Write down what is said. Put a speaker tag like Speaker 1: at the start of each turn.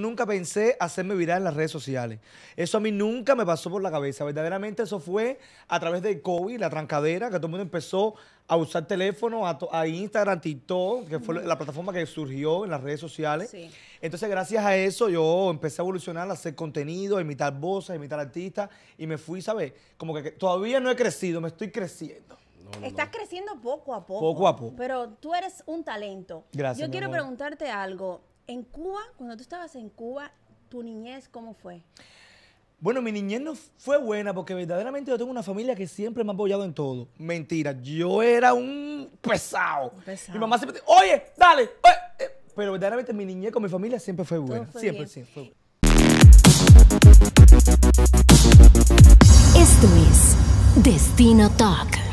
Speaker 1: Nunca pensé hacerme viral en las redes sociales. Eso a mí nunca me pasó por la cabeza. Verdaderamente eso fue a través del COVID, la trancadera, que todo el mundo empezó a usar teléfono, a, a Instagram, TikTok, que fue la plataforma que surgió en las redes sociales. Entonces, gracias a eso, yo empecé a evolucionar, a hacer contenido, a imitar voces, a imitar artistas, y me fui, ¿sabes? Como que todavía no he crecido, me estoy creciendo.
Speaker 2: Estás creciendo poco a poco. Poco a poco. Pero tú eres un talento. Gracias. Yo quiero preguntarte algo. En Cuba, cuando tú estabas en Cuba, ¿tu niñez cómo fue?
Speaker 1: Bueno, mi niñez no fue buena porque verdaderamente yo tengo una familia que siempre me ha apoyado en todo. Mentira, yo era un pesado. Mi mamá siempre decía, oye, dale, eh, Pero verdaderamente mi niñez con mi familia siempre fue buena. siempre, siempre Esto es Destino Talk.